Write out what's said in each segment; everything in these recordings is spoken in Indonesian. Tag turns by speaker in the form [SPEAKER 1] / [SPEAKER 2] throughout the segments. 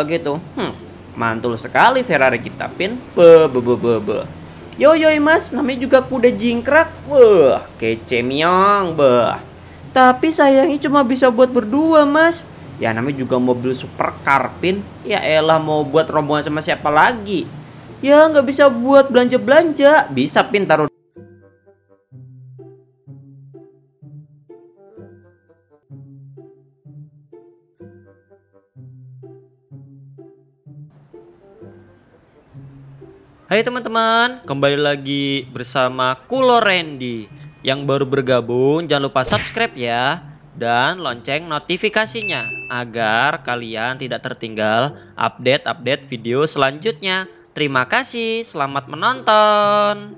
[SPEAKER 1] Begitu, hmm, mantul sekali Ferrari kita pin. Be, be, be, be, be. Yo yo mas, namanya juga kuda jingkrak. Wah, kece miong, bah. Tapi sayangnya cuma bisa buat berdua mas. Ya namanya juga mobil supercar pin. Ya elah mau buat rombongan sama siapa lagi? Ya nggak bisa buat belanja-belanja. Bisa pin taruh Hai teman-teman, kembali lagi bersama Kulo Randy Yang baru bergabung jangan lupa subscribe ya Dan lonceng notifikasinya Agar kalian tidak tertinggal update-update video selanjutnya Terima kasih, selamat menonton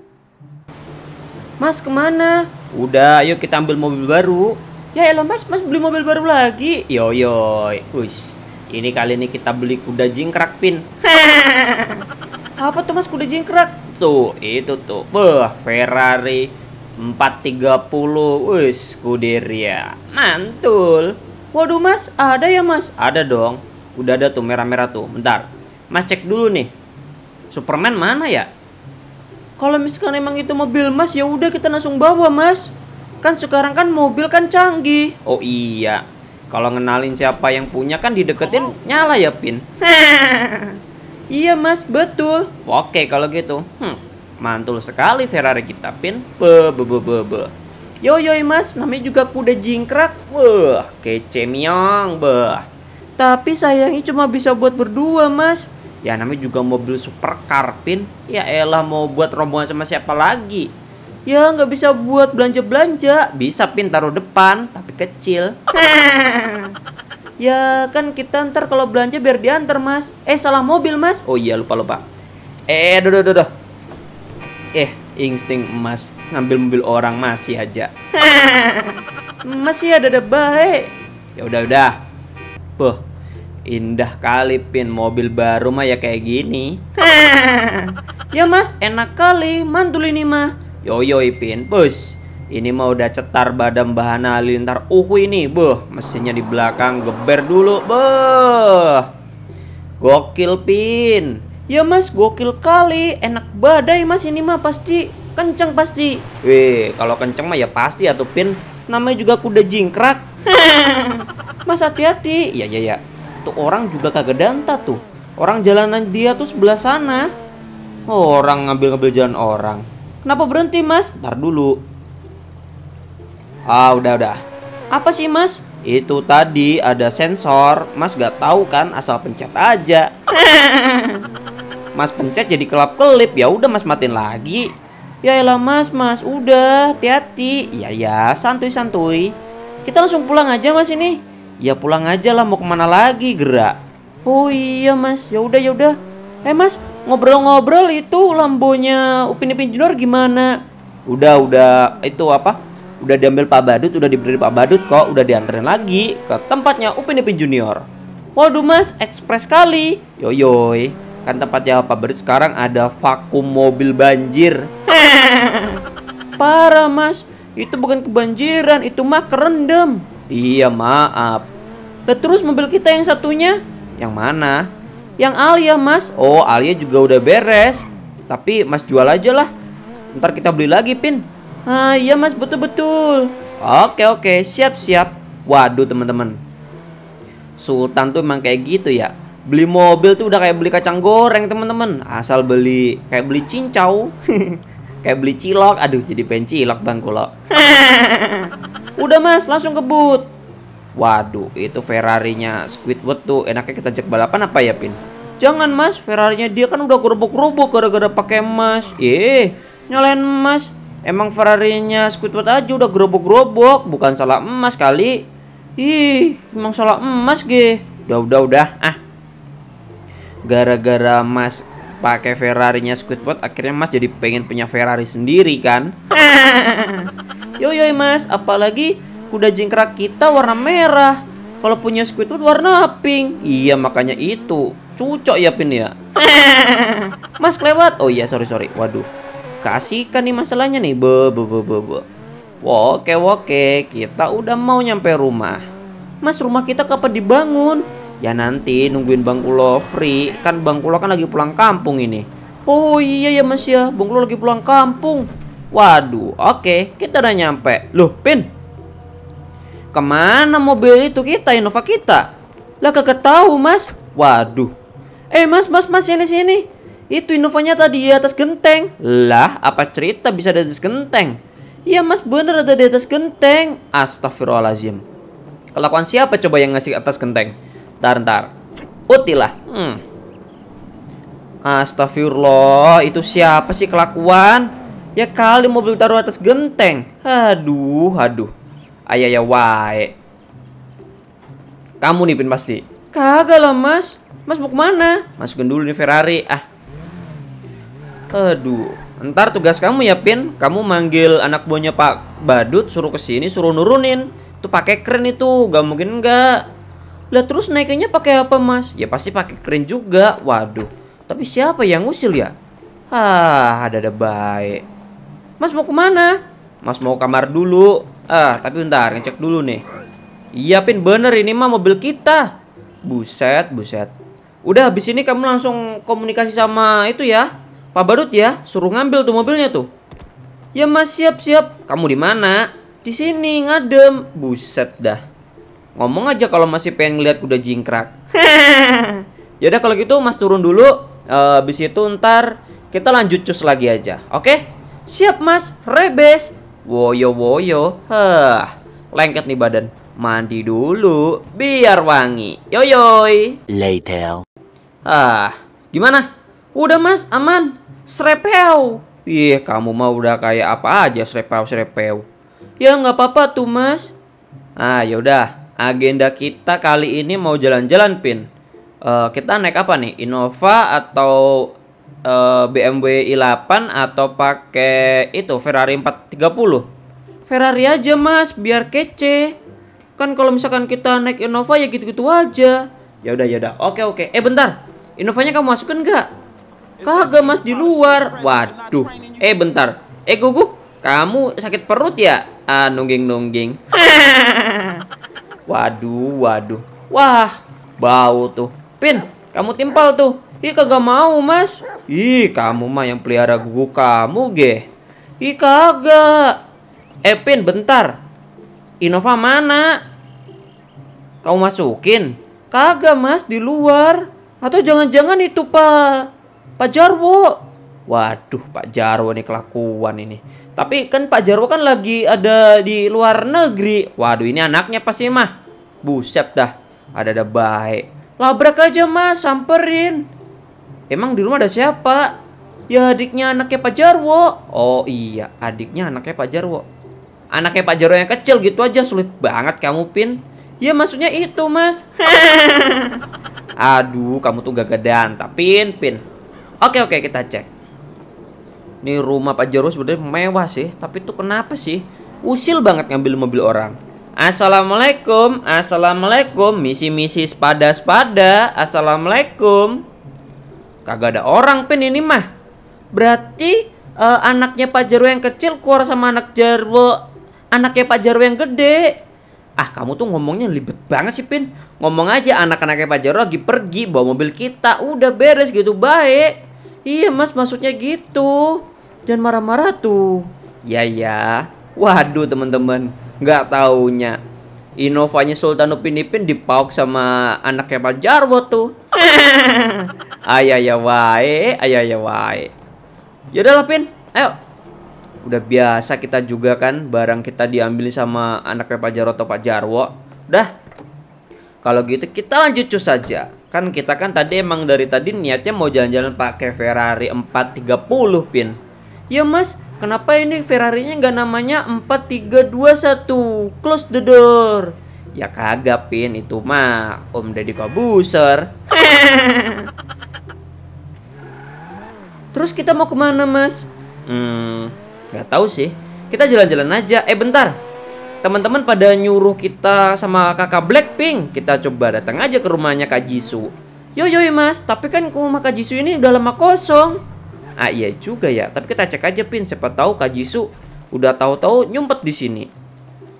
[SPEAKER 1] Mas kemana? Udah, yuk kita ambil mobil baru Ya elah mas, mas beli mobil baru lagi Yo yo, ush ini kali ini kita beli kuda jingkrak pin. apa tuh mas kuda jingkrak tuh itu tuh beh Ferrari 430 wis kuderia mantul waduh mas ada ya mas ada dong udah ada tuh merah-merah tuh bentar mas cek dulu nih Superman mana ya kalau misalkan emang itu mobil mas ya udah kita langsung bawa mas kan sekarang kan mobil kan canggih oh iya kalau ngenalin siapa yang punya kan dideketin oh. nyala ya pin Iya mas, betul. Oke kalau gitu. Hmm, mantul sekali Ferrari kita pin. Be, be, be, be, be. Yo yo mas, namanya juga kuda jingkrak. Wah, kece miong, be. Tapi sayangnya cuma bisa buat berdua mas. Ya namanya juga mobil supercar pin. Ya elah mau buat rombongan sama siapa lagi. Ya nggak bisa buat belanja-belanja. Bisa pin taruh depan, tapi kecil. ya kan kita ntar kalau belanja biar diantar mas eh salah mobil mas oh iya lupa lupa eh do do do. eh insting emas ngambil mobil orang masih aja masih ada ada baik ya udah udah Boh indah kali pin mobil baru mah ya kayak gini. ya mas, enak kali, mantul ini mah. Yo yo pin, bus. Ini mau udah cetar badan bahana halilintar uhu ini. boh, mesinnya di belakang geber dulu. boh. Gokil pin. Ya mas, gokil kali. Enak badai mas ini mah pasti kenceng pasti. Wih, kalau kenceng mah ya pasti atau ya pin. Namanya juga kuda jingkrak. mas hati-hati. Ya ya ya. Tuh orang juga kagak danta tuh. Orang jalanan dia tuh sebelah sana. Orang ngambil-ngambil jalan orang. Kenapa berhenti mas? Ntar dulu Ah, udah udah. Apa sih, Mas? Itu tadi ada sensor. Mas gak tahu kan, asal pencet aja. mas pencet jadi kelap-kelip. Ya udah, Mas matiin lagi. Ya elah, Mas, Mas, udah, hati-hati. Ya ya, santuy-santuy. Kita langsung pulang aja, Mas ini. Ya pulang aja lah, mau kemana lagi, gerak. Oh iya, Mas. Ya udah, ya udah. Eh, Mas, ngobrol-ngobrol itu lambonya Upin Ipin Junior gimana? Udah, udah. Itu apa? udah diambil Pak Badut udah diberi Pak Badut kok udah dianterin lagi ke tempatnya Upin Ipin Junior waduh mas ekspres kali yoyoy kan tempatnya Pak Badut sekarang ada vakum mobil banjir parah mas itu bukan kebanjiran itu mah kerendam iya maaf lah terus mobil kita yang satunya yang mana yang Alia mas oh Alia juga udah beres tapi mas jual aja lah ntar kita beli lagi pin Ah, iya mas, betul-betul. Oke, oke, siap-siap. Waduh, teman-teman. Sultan tuh emang kayak gitu ya. Beli mobil tuh udah kayak beli kacang goreng, teman-teman. Asal beli kayak beli cincau. kayak beli cilok. Aduh, jadi pengen cilok Bang Kulo. udah mas, langsung kebut. Waduh, itu Ferrarinya Squidward tuh enaknya kita jek balapan apa ya, Pin? Jangan mas, Ferrarinya dia kan udah kerubuk-kerubuk gara-gara pakai mas Eh, nyalain mas Emang Ferrari-nya Squidward aja udah gerobok-gerobok, bukan salah emas kali. Ih, emang salah emas ge. Udah udah udah ah. Gara-gara Mas pakai Ferrari-nya Squidward, akhirnya Mas jadi pengen punya Ferrari sendiri kan? yo yo Mas, apalagi kuda jingkrak kita warna merah. Kalau punya Squidward warna pink. Iya makanya itu. Cucok ya Pin ya. Mas kelewat. Oh iya sorry sorry. Waduh. Keasikan nih masalahnya nih. Be be be be. be. Oke oke, kita udah mau nyampe rumah. Mas rumah kita kapan dibangun? Ya nanti nungguin Bang Kulo free. Kan Bang Kulo kan lagi pulang kampung ini. Oh iya ya Mas ya, Bang Kulo lagi pulang kampung. Waduh, oke, kita udah nyampe. Loh, Pin. Kemana mobil itu kita, Innova kita? Lah kagak tahu, Mas. Waduh. Eh, Mas, Mas, Mas, sini sini. Itu Inovanya tadi di atas genteng. Lah, apa cerita bisa di atas genteng? Iya mas, bener ada di atas genteng. Astagfirullahaladzim. Kelakuan siapa coba yang ngasih atas genteng? Ntar, ntar. Utilah. Hmm. Astagfirullah, itu siapa sih kelakuan? Ya kali mobil taruh atas genteng. Aduh, aduh. Ayah ya wae. Kamu nih Pin pasti. Kagak lah mas. Mas mau kemana? Masukin dulu nih Ferrari. Ah, Aduh, ntar tugas kamu ya Pin, kamu manggil anak buahnya Pak Badut suruh ke sini, suruh nurunin. tuh pakai keren itu, gak mungkin enggak. Lah terus naiknya pakai apa Mas? Ya pasti pakai keren juga. Waduh, tapi siapa yang ngusil ya? Hah, ada ada baik. Mas mau kemana? Mas mau kamar dulu. Ah, tapi ntar ngecek dulu nih. Iya, Pin, bener ini mah mobil kita. Buset, buset. Udah habis ini kamu langsung komunikasi sama itu ya Pak Badut ya, suruh ngambil tuh mobilnya tuh. Ya Mas siap-siap. Kamu di mana? Di sini ngadem. Buset dah. Ngomong aja kalau masih pengen ngeliat kuda jingkrak. ya udah kalau gitu Mas turun dulu. Uh, itu ntar kita lanjut cus lagi aja. Oke? Siap Mas, rebes. Woyo woyo. Hah. Lengket nih badan. Mandi dulu biar wangi. Yoyoy. Later. Ah, gimana? Udah Mas, aman. Srepeu. Ih, kamu mah udah kayak apa aja srepeu srepeu. Ya nggak apa-apa tuh mas. Ah yaudah, agenda kita kali ini mau jalan-jalan pin. Uh, kita naik apa nih? Innova atau uh, BMW i8 atau pakai itu Ferrari 430? Ferrari aja mas, biar kece. Kan kalau misalkan kita naik Innova ya gitu-gitu aja. Ya udah ya udah. Oke oke. Eh bentar. Innovanya kamu masukin nggak? Kagak mas di luar. Waduh. Eh bentar. Eh guguk, kamu sakit perut ya? Ah nungging nungging. waduh, waduh. Wah, bau tuh. Pin, kamu timpal tuh. Ih kagak mau mas. Ih kamu mah yang pelihara guguk kamu ge. Ih kagak. Eh Pin, bentar. Innova mana? Kamu masukin? Kagak mas di luar. Atau jangan-jangan itu pak Pak Jarwo. Waduh, Pak Jarwo nih kelakuan ini. Tapi kan Pak Jarwo kan lagi ada di luar negeri. Waduh, ini anaknya pasti mah. Buset dah. Ada-ada baik. Labrak aja mas, samperin. Emang di rumah ada siapa? Ya adiknya anaknya Pak Jarwo. Oh iya, adiknya anaknya Pak Jarwo. Anaknya Pak Jarwo yang kecil gitu aja sulit banget kamu pin. Ya maksudnya itu mas. Aduh, kamu tuh gak gedan, tapi pin pin. Oke oke kita cek. Ini rumah Pak Jarwo sebenarnya mewah sih, tapi itu kenapa sih? Usil banget ngambil mobil orang. Assalamualaikum, assalamualaikum, misi-misi sepada-sepada, assalamualaikum. Kagak ada orang pin ini mah. Berarti uh, anaknya Pak Jarwo yang kecil keluar sama anak Jarwo, anaknya Pak Jarwo yang gede. Ah kamu tuh ngomongnya libet banget sih Pin Ngomong aja anak-anaknya Pak Jarwo lagi pergi bawa mobil kita Udah beres gitu baik Iya mas maksudnya gitu. Jangan marah-marah tuh. Ya ya. Waduh teman-teman. Gak taunya. Inovanya Sultan Upin Ipin dipauk sama anaknya Pak Jarwo tuh. ayah ya wae, ayah ya wae. Yaudah lah Pin, ayo. Udah biasa kita juga kan barang kita diambil sama anaknya Pak Jarwo atau Pak Jarwo. Udah, kalau gitu kita lanjut cus saja. Kan kita kan tadi emang dari tadi niatnya mau jalan-jalan pakai Ferrari 430 pin. Ya mas, kenapa ini Ferrarinya nggak namanya 4321? Close the door. Ya kagak pin itu mah Om Deddy kabuser. Terus kita mau kemana mas? Hmm, nggak tahu sih. Kita jalan-jalan aja. Eh bentar, teman-teman pada nyuruh kita sama kakak Blackpink kita coba datang aja ke rumahnya Kak Jisoo yo yo mas tapi kan rumah Kak Jisoo ini udah lama kosong ah iya juga ya tapi kita cek aja pin siapa tahu Kak Jisoo udah tahu-tahu nyumpet di sini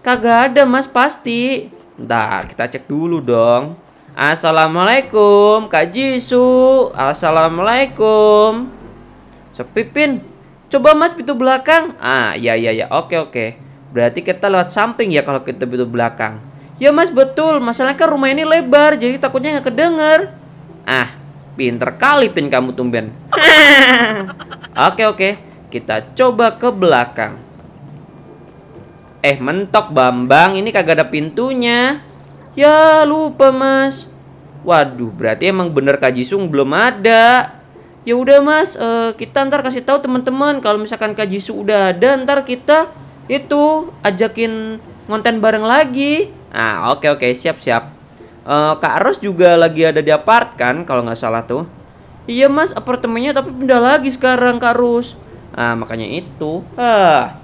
[SPEAKER 1] kagak ada mas pasti ntar kita cek dulu dong Assalamualaikum Kak Jisoo Assalamualaikum Sepipin, Coba mas pintu belakang Ah iya iya iya oke oke Berarti kita lewat samping ya kalau kita pintu belakang. Ya mas betul, masalahnya kan rumah ini lebar jadi takutnya nggak kedenger. Ah, pinter kali pin kamu tumben. oke oke, kita coba ke belakang. Eh mentok Bambang, ini kagak ada pintunya. Ya lupa mas. Waduh, berarti emang bener Kak Jisung belum ada. Ya udah mas, uh, kita ntar kasih tahu teman-teman kalau misalkan Kak Jisung udah ada, ntar kita itu ajakin ngonten bareng lagi. Ah, oke oke, siap-siap. Uh, eh, Kak Ros juga lagi ada di apart kan kalau nggak salah tuh. Iya mas, apartemennya tapi pindah lagi sekarang Kak Ros. Ah, makanya itu. Ah.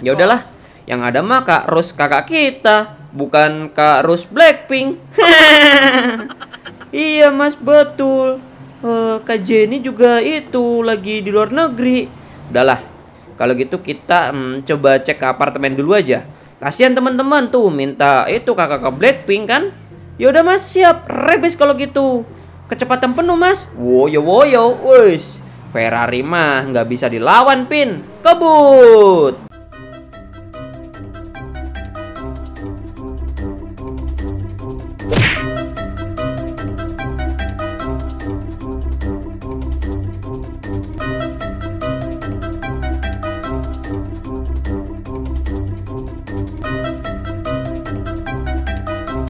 [SPEAKER 1] Ya udahlah, yang ada mah Kak Ros kakak kita, bukan Kak Ros Blackpink. iya mas, betul. Uh, Kak Jenny juga itu lagi di luar negeri. Udahlah, kalau gitu kita hmm, coba cek ke apartemen dulu aja. Kasihan teman-teman tuh minta itu kakak ke Blackpink kan? Ya udah Mas siap, rebes kalau gitu. Kecepatan penuh Mas. Woyo woyo, Wes. Ferrari mah nggak bisa dilawan pin. Kebut.